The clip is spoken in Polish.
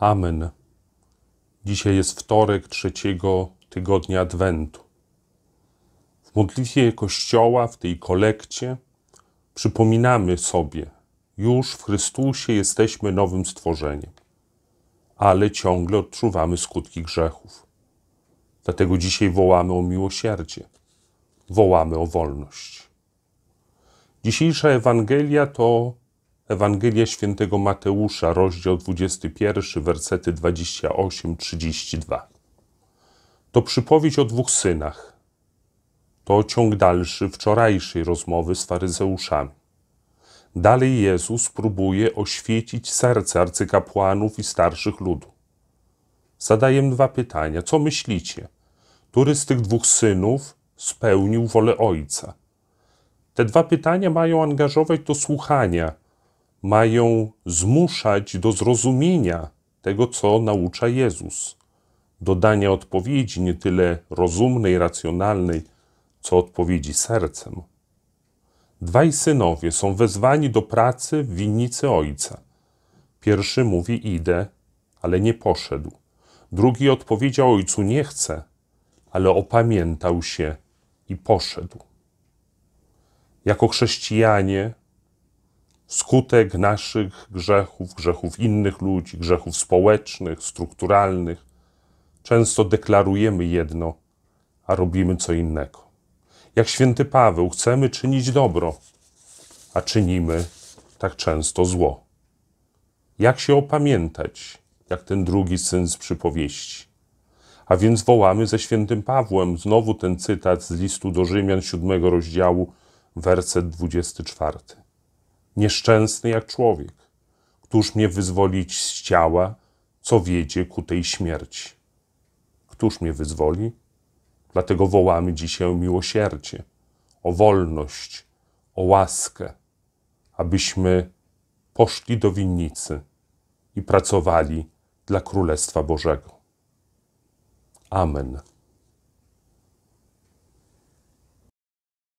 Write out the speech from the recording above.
Amen. Dzisiaj jest wtorek trzeciego tygodnia Adwentu. W modlitwie Kościoła, w tej kolekcie, przypominamy sobie, już w Chrystusie jesteśmy nowym stworzeniem, ale ciągle odczuwamy skutki grzechów. Dlatego dzisiaj wołamy o miłosierdzie, wołamy o wolność. Dzisiejsza Ewangelia to Ewangelia Świętego Mateusza, rozdział 21, wersety 28-32. To przypowieść o dwóch synach. To ciąg dalszy wczorajszej rozmowy z faryzeuszami. Dalej Jezus próbuje oświecić serce arcykapłanów i starszych ludu. Zadaję dwa pytania. Co myślicie? Który z tych dwóch synów spełnił wolę ojca? Te dwa pytania mają angażować do słuchania – mają zmuszać do zrozumienia tego, co naucza Jezus, do dania odpowiedzi nie tyle rozumnej, racjonalnej, co odpowiedzi sercem. Dwaj synowie są wezwani do pracy w winnicy ojca. Pierwszy mówi: Idę, ale nie poszedł. Drugi odpowiedział ojcu: Nie chcę, ale opamiętał się i poszedł. Jako chrześcijanie skutek naszych grzechów, grzechów innych ludzi, grzechów społecznych, strukturalnych. Często deklarujemy jedno, a robimy co innego. Jak święty Paweł, chcemy czynić dobro, a czynimy tak często zło. Jak się opamiętać, jak ten drugi syn z przypowieści? A więc wołamy ze świętym Pawłem, znowu ten cytat z listu do Rzymian, siódmego rozdziału, werset 24 nieszczęsny jak człowiek. Któż mnie wyzwolić z ciała, co wiedzie ku tej śmierci? Któż mnie wyzwoli? Dlatego wołamy dzisiaj o miłosierdzie, o wolność, o łaskę, abyśmy poszli do winnicy i pracowali dla Królestwa Bożego. Amen.